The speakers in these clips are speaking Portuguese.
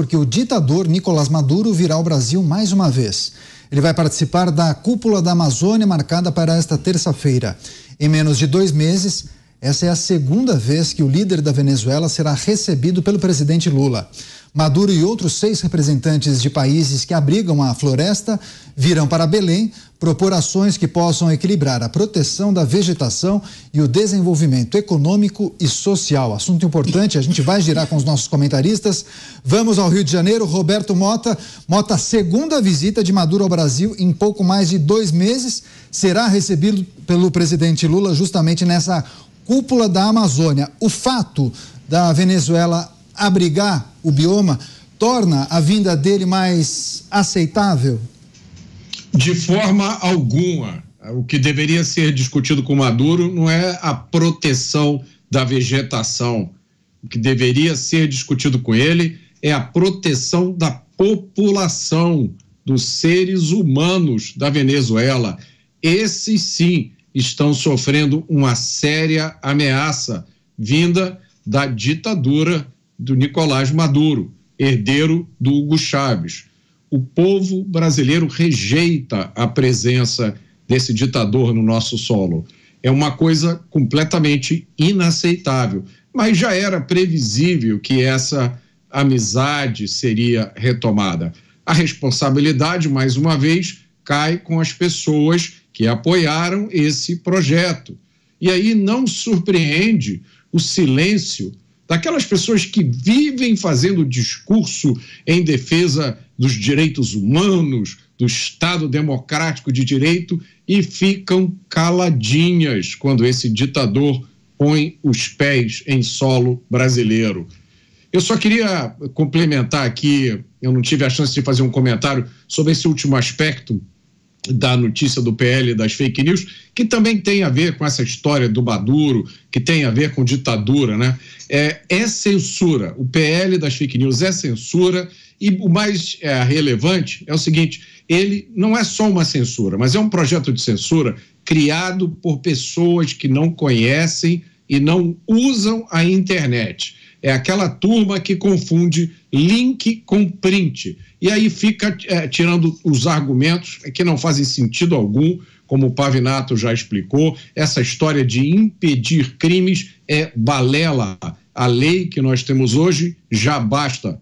porque o ditador Nicolás Maduro virá ao Brasil mais uma vez. Ele vai participar da cúpula da Amazônia marcada para esta terça-feira. Em menos de dois meses, essa é a segunda vez que o líder da Venezuela será recebido pelo presidente Lula. Maduro e outros seis representantes de países que abrigam a floresta virão para Belém propor ações que possam equilibrar a proteção da vegetação e o desenvolvimento econômico e social. Assunto importante, a gente vai girar com os nossos comentaristas. Vamos ao Rio de Janeiro, Roberto Mota. Mota, segunda visita de Maduro ao Brasil em pouco mais de dois meses. Será recebido pelo presidente Lula justamente nessa cúpula da Amazônia. O fato da Venezuela abrigar o bioma torna a vinda dele mais aceitável? De forma alguma. O que deveria ser discutido com Maduro não é a proteção da vegetação. O que deveria ser discutido com ele é a proteção da população, dos seres humanos da Venezuela. Esses sim estão sofrendo uma séria ameaça vinda da ditadura do Nicolás Maduro, herdeiro do Hugo Chávez. O povo brasileiro rejeita a presença desse ditador no nosso solo. É uma coisa completamente inaceitável, mas já era previsível que essa amizade seria retomada. A responsabilidade, mais uma vez, cai com as pessoas que apoiaram esse projeto. E aí não surpreende o silêncio daquelas pessoas que vivem fazendo discurso em defesa dos direitos humanos, do Estado democrático de direito e ficam caladinhas quando esse ditador põe os pés em solo brasileiro. Eu só queria complementar aqui, eu não tive a chance de fazer um comentário sobre esse último aspecto da notícia do PL das fake news, que também tem a ver com essa história do Maduro, que tem a ver com ditadura, né? É, é censura. O PL das fake news é censura. E o mais é, relevante é o seguinte: ele não é só uma censura, mas é um projeto de censura criado por pessoas que não conhecem e não usam a internet. É aquela turma que confunde link com print. E aí fica é, tirando os argumentos que não fazem sentido algum, como o Pavinato já explicou. Essa história de impedir crimes é balela. A lei que nós temos hoje já basta.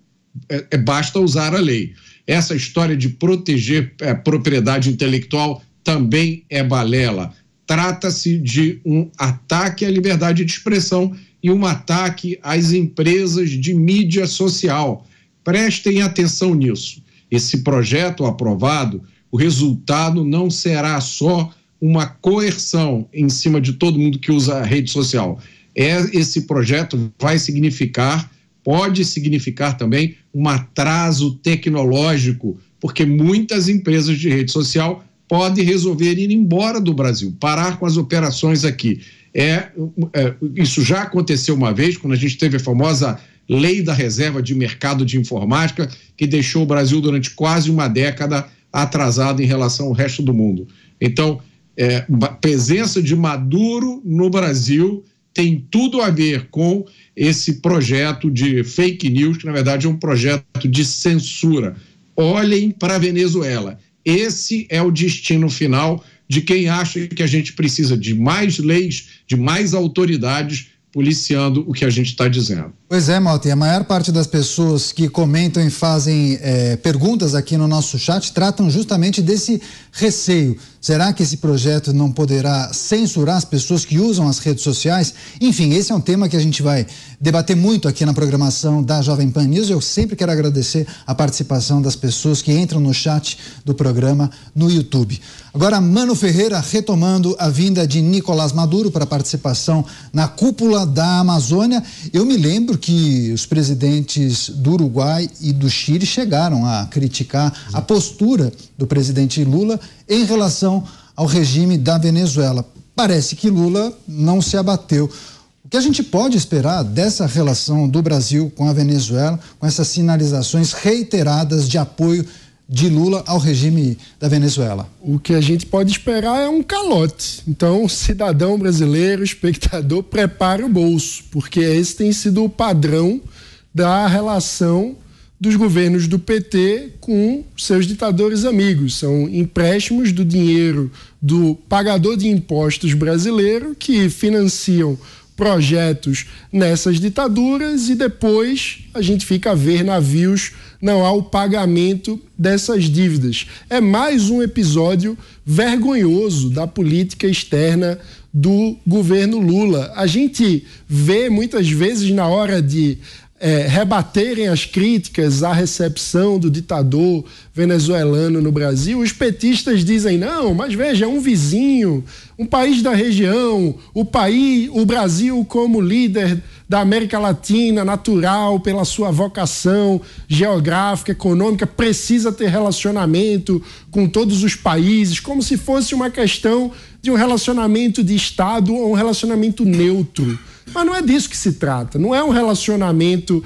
É, é basta usar a lei. Essa história de proteger é, propriedade intelectual também é balela. Trata-se de um ataque à liberdade de expressão e um ataque às empresas de mídia social. Prestem atenção nisso. Esse projeto aprovado, o resultado não será só uma coerção em cima de todo mundo que usa a rede social. É, esse projeto vai significar, pode significar também um atraso tecnológico, porque muitas empresas de rede social podem resolver ir embora do Brasil, parar com as operações aqui é, é, isso já aconteceu uma vez, quando a gente teve a famosa lei da reserva de mercado de informática, que deixou o Brasil durante quase uma década atrasado em relação ao resto do mundo. Então, é, a presença de Maduro no Brasil tem tudo a ver com esse projeto de fake news, que na verdade é um projeto de censura. Olhem para a Venezuela. Esse é o destino final de quem acha que a gente precisa de mais leis, de mais autoridades policiando o que a gente está dizendo. Pois é, Malta, a maior parte das pessoas que comentam e fazem é, perguntas aqui no nosso chat tratam justamente desse receio. Será que esse projeto não poderá censurar as pessoas que usam as redes sociais? Enfim, esse é um tema que a gente vai debater muito aqui na programação da Jovem Pan News. Eu sempre quero agradecer a participação das pessoas que entram no chat do programa no YouTube. Agora, Mano Ferreira retomando a vinda de Nicolás Maduro para a participação na cúpula da Amazônia. Eu me lembro que os presidentes do Uruguai e do Chile chegaram a criticar a postura do presidente Lula em relação ao regime da Venezuela. Parece que Lula não se abateu. O que a gente pode esperar dessa relação do Brasil com a Venezuela, com essas sinalizações reiteradas de apoio de Lula ao regime da Venezuela? O que a gente pode esperar é um calote. Então, cidadão brasileiro, espectador, prepare o bolso, porque esse tem sido o padrão da relação dos governos do PT com seus ditadores amigos. São empréstimos do dinheiro do pagador de impostos brasileiro que financiam projetos nessas ditaduras e depois a gente fica a ver navios, não há o pagamento dessas dívidas. É mais um episódio vergonhoso da política externa do governo Lula. A gente vê muitas vezes na hora de é, rebaterem as críticas à recepção do ditador venezuelano no Brasil, os petistas dizem: não, mas veja, é um vizinho, um país da região, o país, o Brasil como líder da América Latina, natural pela sua vocação geográfica, econômica, precisa ter relacionamento com todos os países, como se fosse uma questão de um relacionamento de Estado ou um relacionamento neutro. Mas não é disso que se trata. Não é um relacionamento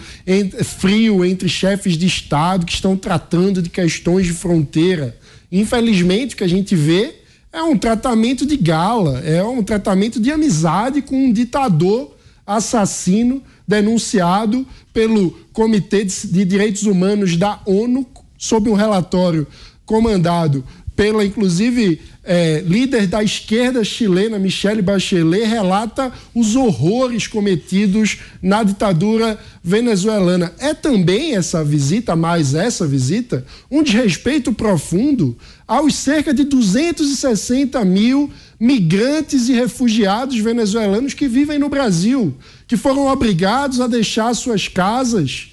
frio entre chefes de Estado que estão tratando de questões de fronteira. Infelizmente, o que a gente vê é um tratamento de gala, é um tratamento de amizade com um ditador assassino denunciado pelo Comitê de Direitos Humanos da ONU sob um relatório comandado pela, inclusive, é, líder da esquerda chilena, Michelle Bachelet, relata os horrores cometidos na ditadura venezuelana. É também essa visita, mais essa visita, um desrespeito profundo aos cerca de 260 mil migrantes e refugiados venezuelanos que vivem no Brasil, que foram obrigados a deixar suas casas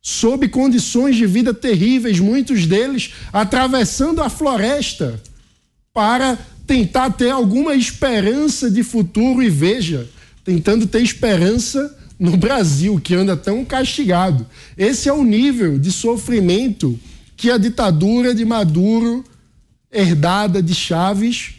sob condições de vida terríveis, muitos deles atravessando a floresta para tentar ter alguma esperança de futuro e veja, tentando ter esperança no Brasil, que anda tão castigado. Esse é o nível de sofrimento que a ditadura de Maduro, herdada de Chaves,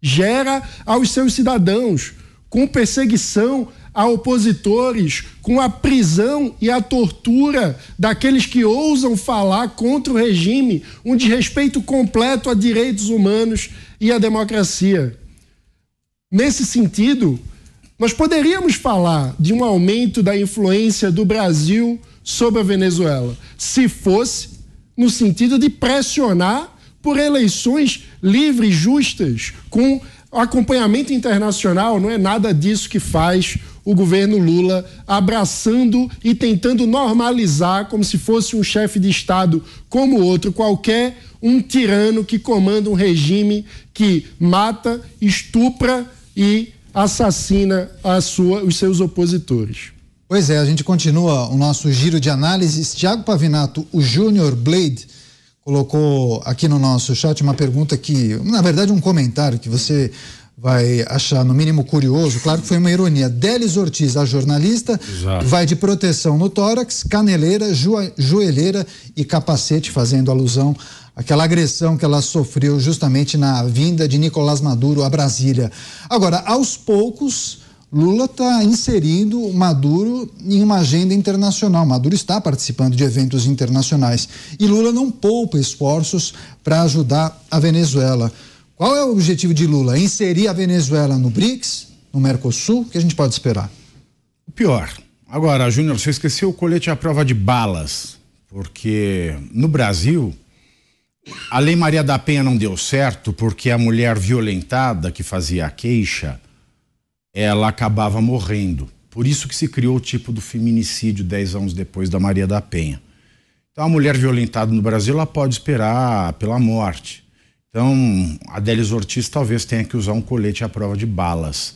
gera aos seus cidadãos, com perseguição a opositores com a prisão e a tortura daqueles que ousam falar contra o regime, um desrespeito completo a direitos humanos e à democracia. Nesse sentido, nós poderíamos falar de um aumento da influência do Brasil sobre a Venezuela, se fosse no sentido de pressionar por eleições livres, justas, com acompanhamento internacional, não é nada disso que faz o governo Lula abraçando e tentando normalizar, como se fosse um chefe de Estado como outro qualquer, um tirano que comanda um regime que mata, estupra e assassina sua, os seus opositores. Pois é, a gente continua o nosso giro de análises. Tiago Pavinato, o Júnior Blade, colocou aqui no nosso chat uma pergunta que, na verdade, um comentário que você vai achar no mínimo curioso, claro que foi uma ironia. Delis Ortiz, a jornalista, Exato. vai de proteção no tórax, caneleira, joelheira e capacete, fazendo alusão àquela agressão que ela sofreu justamente na vinda de Nicolás Maduro a Brasília. Agora, aos poucos, Lula está inserindo Maduro em uma agenda internacional. Maduro está participando de eventos internacionais e Lula não poupa esforços para ajudar a Venezuela. Qual é o objetivo de Lula? Inserir a Venezuela no BRICS, no Mercosul? O que a gente pode esperar? O pior. Agora, Júnior, você esqueceu o colete à prova de balas, porque no Brasil, a Lei Maria da Penha não deu certo porque a mulher violentada que fazia a queixa, ela acabava morrendo. Por isso que se criou o tipo do feminicídio 10 anos depois da Maria da Penha. Então, a mulher violentada no Brasil, ela pode esperar pela morte. Então, a Délis Ortiz talvez tenha que usar um colete à prova de balas.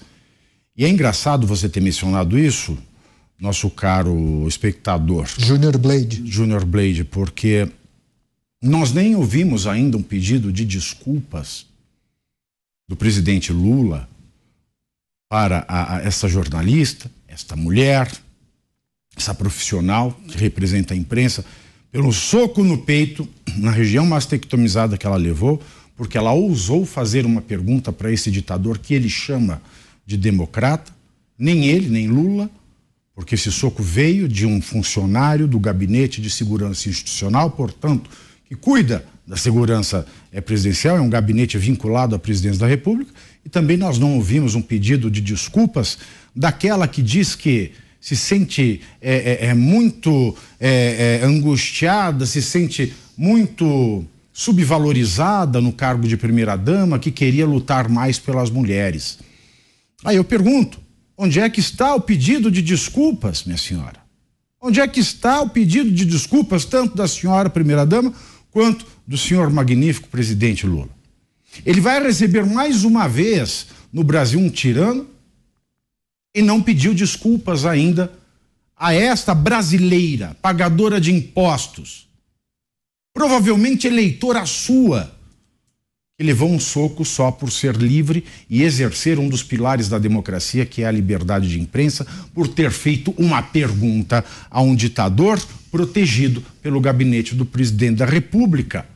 E é engraçado você ter mencionado isso, nosso caro espectador. Junior Blade. Junior Blade, porque nós nem ouvimos ainda um pedido de desculpas do presidente Lula para a, a essa jornalista, esta mulher, essa profissional que representa a imprensa, pelo soco no peito, na região mastectomizada que ela levou, porque ela ousou fazer uma pergunta para esse ditador que ele chama de democrata, nem ele, nem Lula, porque esse soco veio de um funcionário do Gabinete de Segurança Institucional, portanto, que cuida da segurança eh, presidencial, é um gabinete vinculado à presidência da República, e também nós não ouvimos um pedido de desculpas daquela que diz que se sente é, é, é muito é, angustiada, se sente muito subvalorizada no cargo de primeira-dama que queria lutar mais pelas mulheres. Aí eu pergunto: onde é que está o pedido de desculpas, minha senhora? Onde é que está o pedido de desculpas tanto da senhora primeira-dama quanto do senhor magnífico presidente Lula? Ele vai receber mais uma vez no Brasil um tirano e não pediu desculpas ainda a esta brasileira pagadora de impostos provavelmente eleitora sua, que levou um soco só por ser livre e exercer um dos pilares da democracia, que é a liberdade de imprensa, por ter feito uma pergunta a um ditador protegido pelo gabinete do presidente da República.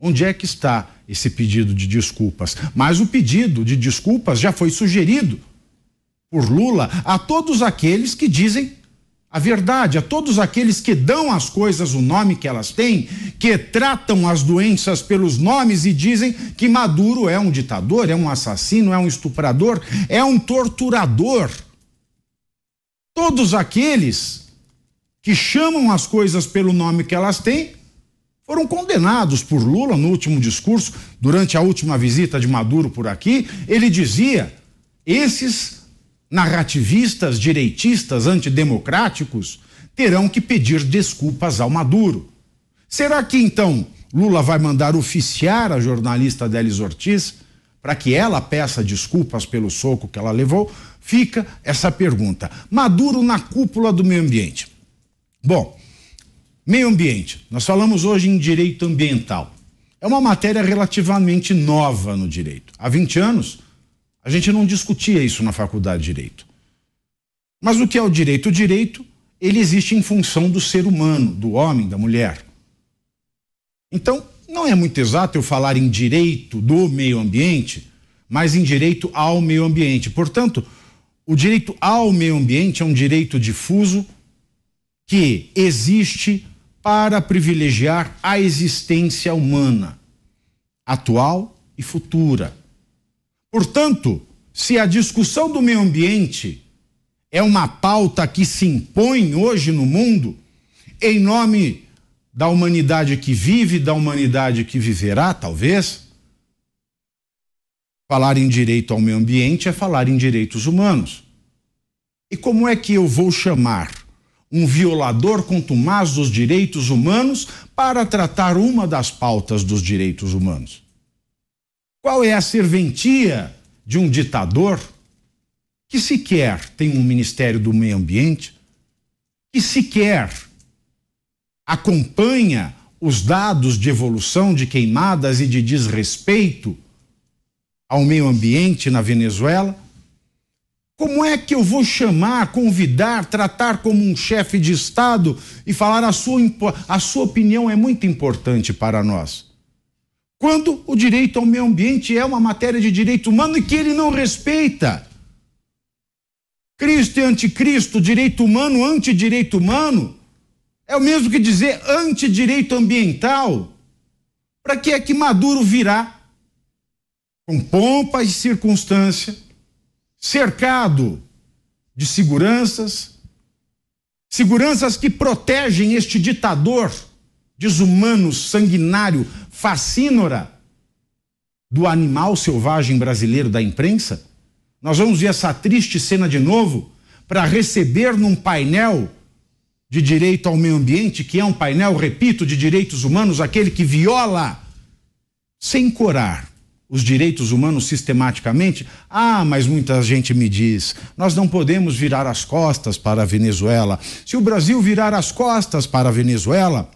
Onde é que está esse pedido de desculpas? Mas o pedido de desculpas já foi sugerido por Lula a todos aqueles que dizem a verdade a é todos aqueles que dão às coisas o nome que elas têm, que tratam as doenças pelos nomes e dizem que Maduro é um ditador, é um assassino, é um estuprador, é um torturador. Todos aqueles que chamam as coisas pelo nome que elas têm foram condenados por Lula no último discurso, durante a última visita de Maduro por aqui. Ele dizia: esses narrativistas, direitistas, antidemocráticos terão que pedir desculpas ao Maduro. Será que então Lula vai mandar oficiar a jornalista Delis Ortiz para que ela peça desculpas pelo soco que ela levou? Fica essa pergunta. Maduro na cúpula do meio ambiente. Bom, meio ambiente. Nós falamos hoje em direito ambiental. É uma matéria relativamente nova no direito. Há 20 anos, a gente não discutia isso na faculdade de direito. Mas o que é o direito? O direito, ele existe em função do ser humano, do homem, da mulher. Então, não é muito exato eu falar em direito do meio ambiente, mas em direito ao meio ambiente. Portanto, o direito ao meio ambiente é um direito difuso que existe para privilegiar a existência humana, atual e futura. Portanto, se a discussão do meio ambiente é uma pauta que se impõe hoje no mundo, em nome da humanidade que vive, da humanidade que viverá, talvez, falar em direito ao meio ambiente é falar em direitos humanos. E como é que eu vou chamar um violador contumaz dos direitos humanos para tratar uma das pautas dos direitos humanos? Qual é a serventia de um ditador que sequer tem um Ministério do Meio Ambiente, que sequer acompanha os dados de evolução de queimadas e de desrespeito ao meio ambiente na Venezuela? Como é que eu vou chamar, convidar, tratar como um chefe de Estado e falar a sua, a sua opinião é muito importante para nós? quando o direito ao meio ambiente é uma matéria de direito humano e que ele não respeita. Cristo e anticristo, direito humano, antidireito humano. É o mesmo que dizer antidireito ambiental. Para que é que Maduro virá com pompa e circunstância, cercado de seguranças, seguranças que protegem este ditador desumano, sanguinário, facínora do animal selvagem brasileiro da imprensa? Nós vamos ver essa triste cena de novo para receber num painel de direito ao meio ambiente, que é um painel, repito, de direitos humanos, aquele que viola sem corar os direitos humanos sistematicamente. Ah, mas muita gente me diz: nós não podemos virar as costas para a Venezuela. Se o Brasil virar as costas para a Venezuela,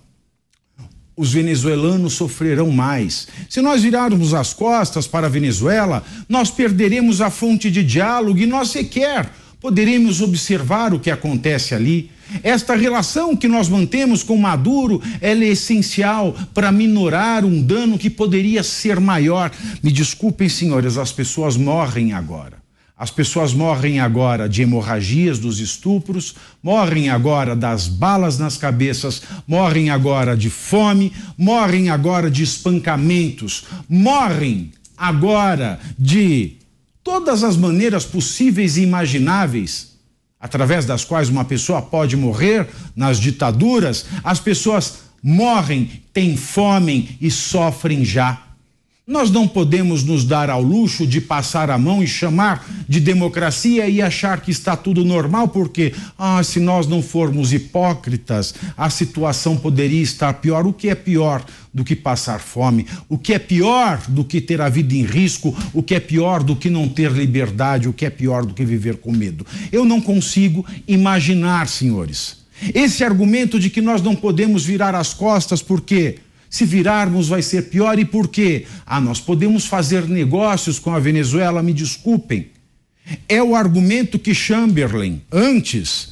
os venezuelanos sofrerão mais. Se nós virarmos as costas para a Venezuela, nós perderemos a fonte de diálogo e nós sequer poderemos observar o que acontece ali. Esta relação que nós mantemos com Maduro, ela é essencial para minorar um dano que poderia ser maior. Me desculpem, senhores, as pessoas morrem agora. As pessoas morrem agora de hemorragias, dos estupros, morrem agora das balas nas cabeças, morrem agora de fome, morrem agora de espancamentos, morrem agora de todas as maneiras possíveis e imagináveis através das quais uma pessoa pode morrer nas ditaduras, as pessoas morrem, têm fome e sofrem já nós não podemos nos dar ao luxo de passar a mão e chamar de democracia e achar que está tudo normal, porque, ah, se nós não formos hipócritas, a situação poderia estar pior. O que é pior do que passar fome? O que é pior do que ter a vida em risco? O que é pior do que não ter liberdade? O que é pior do que viver com medo? Eu não consigo imaginar, senhores, esse argumento de que nós não podemos virar as costas porque se virarmos, vai ser pior. E por quê? Ah, nós podemos fazer negócios com a Venezuela, me desculpem. É o argumento que Chamberlain, antes,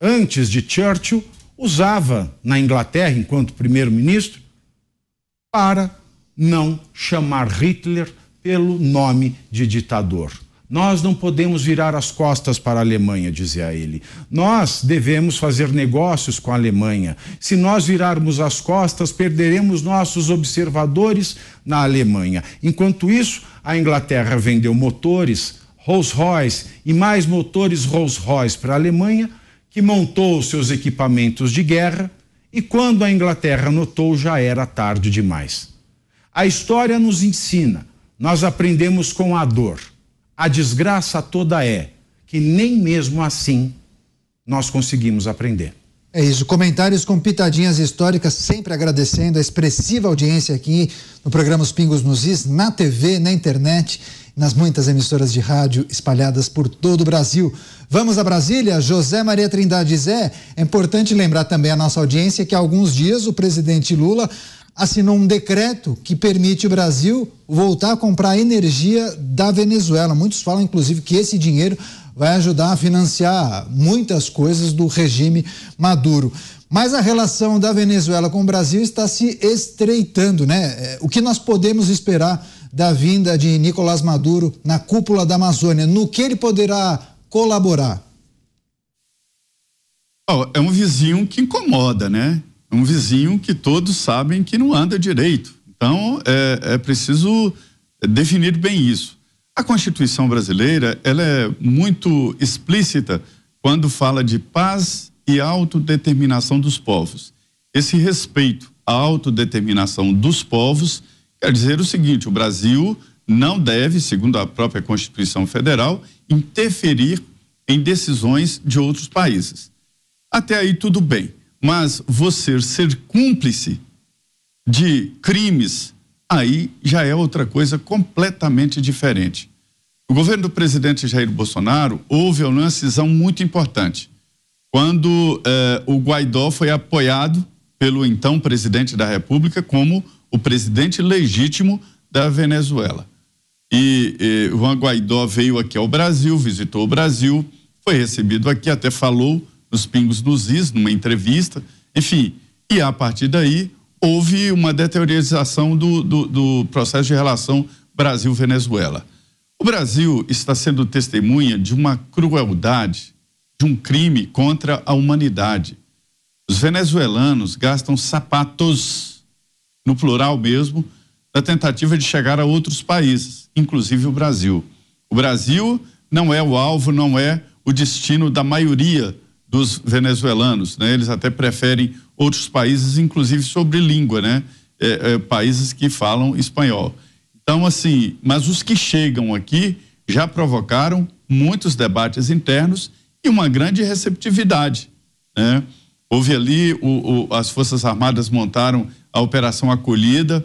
antes de Churchill, usava na Inglaterra, enquanto primeiro-ministro, para não chamar Hitler pelo nome de ditador. Nós não podemos virar as costas para a Alemanha, dizia ele. Nós devemos fazer negócios com a Alemanha. Se nós virarmos as costas, perderemos nossos observadores na Alemanha. Enquanto isso, a Inglaterra vendeu motores Rolls-Royce e mais motores Rolls-Royce para a Alemanha, que montou seus equipamentos de guerra, e quando a Inglaterra notou, já era tarde demais. A história nos ensina, nós aprendemos com a dor a desgraça toda é que nem mesmo assim nós conseguimos aprender. É isso. Comentários com pitadinhas históricas, sempre agradecendo a expressiva audiência aqui no programa Os Pingos nos Is, na TV, na internet, nas muitas emissoras de rádio espalhadas por todo o Brasil. Vamos a Brasília, José Maria Trindade Zé. É importante lembrar também a nossa audiência que há alguns dias o presidente Lula assinou um decreto que permite o Brasil voltar a comprar energia da Venezuela. Muitos falam, inclusive, que esse dinheiro vai ajudar a financiar muitas coisas do regime Maduro. Mas a relação da Venezuela com o Brasil está se estreitando, né? É, o que nós podemos esperar da vinda de Nicolás Maduro na cúpula da Amazônia? No que ele poderá colaborar? Oh, é um vizinho que incomoda, né? um vizinho que todos sabem que não anda direito. Então, é, é preciso definir bem isso. A Constituição brasileira ela é muito explícita quando fala de paz e autodeterminação dos povos. Esse respeito à autodeterminação dos povos quer dizer o seguinte: o Brasil não deve, segundo a própria Constituição Federal, interferir em decisões de outros países. Até aí tudo bem. Mas você ser cúmplice de crimes, aí já é outra coisa completamente diferente. O governo do presidente Jair Bolsonaro houve uma decisão muito importante. Quando eh, o Guaidó foi apoiado pelo então presidente da República como o presidente legítimo da Venezuela. E eh, Juan Guaidó veio aqui ao Brasil, visitou o Brasil, foi recebido aqui, até falou nos pingos dos is, numa entrevista, enfim. E a partir daí houve uma deteriorização do, do, do processo de relação Brasil-Venezuela. O Brasil está sendo testemunha de uma crueldade, de um crime contra a humanidade. Os venezuelanos gastam sapatos, no plural mesmo, na tentativa de chegar a outros países, inclusive o Brasil. O Brasil não é o alvo, não é o destino da maioria dos venezuelanos. Né? Eles até preferem outros países, inclusive sobre língua, né? É, é, países que falam espanhol. Então, assim, mas os que chegam aqui já provocaram muitos debates internos e uma grande receptividade. Né? Houve ali, o, o, as Forças Armadas montaram a Operação Acolhida,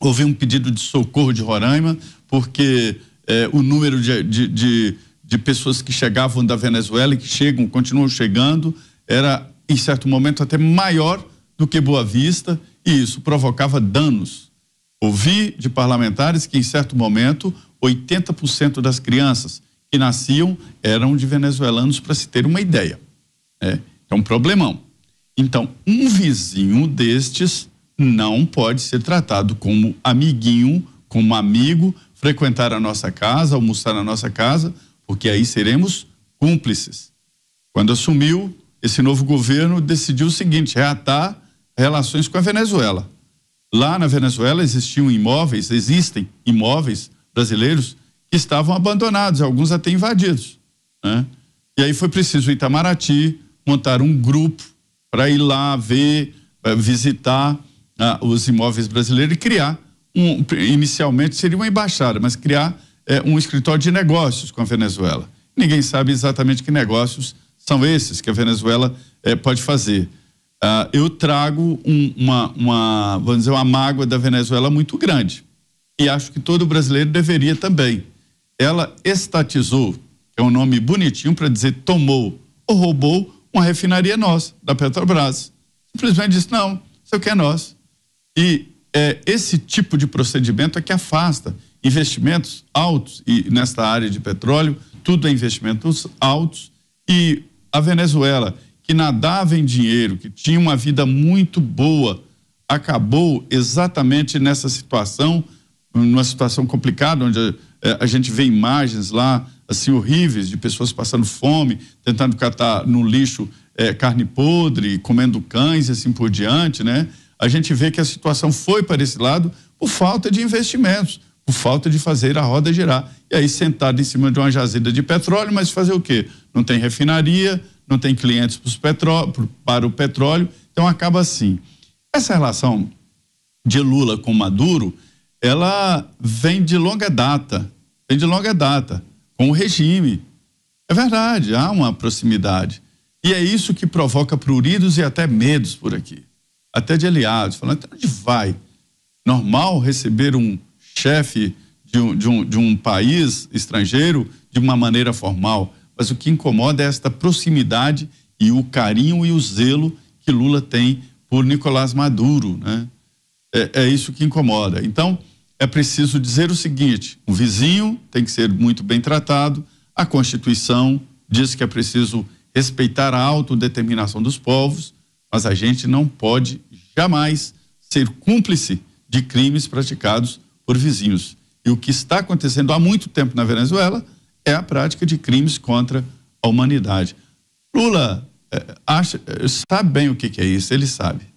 houve um pedido de socorro de Roraima, porque é, o número de, de, de de pessoas que chegavam da Venezuela e que chegam, continuam chegando, era em certo momento até maior do que Boa Vista, e isso provocava danos. Ouvi de parlamentares que em certo momento 80% das crianças que nasciam eram de venezuelanos, para se ter uma ideia. É, é um problemão. Então, um vizinho destes não pode ser tratado como amiguinho, como amigo, frequentar a nossa casa, almoçar na nossa casa, porque aí seremos cúmplices. Quando assumiu, esse novo governo decidiu o seguinte: reatar relações com a Venezuela. Lá na Venezuela existiam imóveis, existem imóveis brasileiros que estavam abandonados, alguns até invadidos. Né? E aí foi preciso o Itamaraty montar um grupo para ir lá ver, eh, visitar ah, os imóveis brasileiros e criar um, inicialmente seria uma embaixada, mas criar é, um escritório de negócios com a Venezuela. Ninguém sabe exatamente que negócios são esses que a Venezuela é, pode fazer. Ah, eu trago um, uma, uma, vamos dizer, uma mágoa da Venezuela muito grande. E acho que todo brasileiro deveria também. Ela estatizou, é um nome bonitinho para dizer tomou ou roubou uma refinaria nossa, da Petrobras. Simplesmente disse, não, isso aqui é nosso. E é, esse tipo de procedimento é que afasta investimentos altos e nesta área de petróleo, tudo é investimentos altos e a Venezuela, que nadava em dinheiro, que tinha uma vida muito boa, acabou exatamente nessa situação, numa situação complicada onde a, eh, a gente vê imagens lá assim horríveis de pessoas passando fome, tentando catar no lixo é, carne podre, comendo cães e assim por diante, né? A gente vê que a situação foi para esse lado por falta de investimentos por falta de fazer a roda girar. E aí sentado em cima de uma jazida de petróleo, mas fazer o quê? Não tem refinaria, não tem clientes petró para o petróleo, então acaba assim. Essa relação de Lula com Maduro, ela vem de longa data, vem de longa data, com o regime. É verdade, há uma proximidade. E é isso que provoca pruridos e até medos por aqui, até de aliados, falando, então, onde vai? Normal receber um chefe de um, de, um, de um país estrangeiro de uma maneira formal. Mas o que incomoda é esta proximidade e o carinho e o zelo que Lula tem por Nicolás Maduro. Né? É, é isso que incomoda. Então, é preciso dizer o seguinte: o vizinho tem que ser muito bem tratado, a Constituição diz que é preciso respeitar a autodeterminação dos povos, mas a gente não pode jamais ser cúmplice de crimes praticados por vizinhos. E o que está acontecendo há muito tempo na Venezuela é a prática de crimes contra a humanidade. Lula é, acha, eh, sabe bem o que, que é isso, ele sabe.